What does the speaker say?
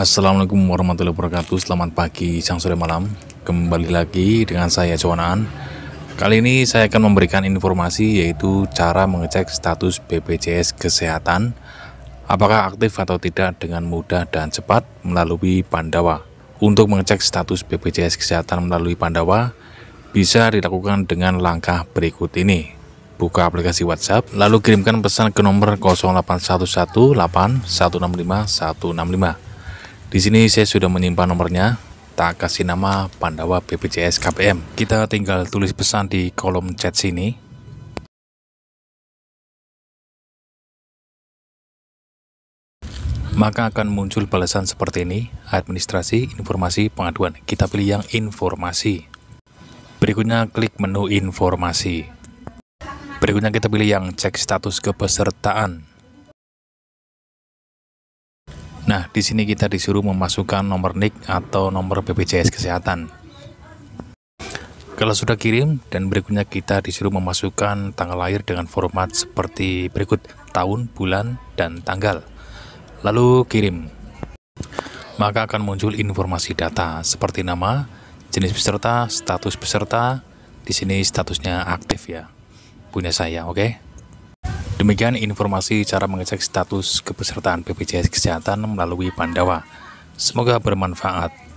Assalamualaikum warahmatullahi wabarakatuh Selamat pagi, siang, sore, malam Kembali lagi dengan saya Jonan Kali ini saya akan memberikan informasi yaitu cara mengecek status BPJS Kesehatan Apakah aktif atau tidak dengan mudah dan cepat melalui Pandawa Untuk mengecek status BPJS Kesehatan melalui Pandawa Bisa dilakukan dengan langkah berikut ini buka aplikasi WhatsApp, lalu kirimkan pesan ke nomor 0811 8165 165. Di sini saya sudah menyimpan nomornya, tak kasih nama Pandawa BPJS KPM. Kita tinggal tulis pesan di kolom chat sini. Maka akan muncul balasan seperti ini, administrasi, informasi, pengaduan. Kita pilih yang informasi. Berikutnya klik menu informasi. Berikutnya kita pilih yang cek status kepesertaan. Nah, di sini kita disuruh memasukkan nomor NIK atau nomor BPJS Kesehatan. Kalau sudah kirim dan berikutnya kita disuruh memasukkan tanggal lahir dengan format seperti berikut tahun, bulan, dan tanggal. Lalu kirim. Maka akan muncul informasi data seperti nama, jenis peserta, status peserta. Di sini statusnya aktif ya. Punya saya, oke? Okay? Demikian informasi cara mengecek status kepesertaan BPJS Kesehatan melalui Pandawa. Semoga bermanfaat.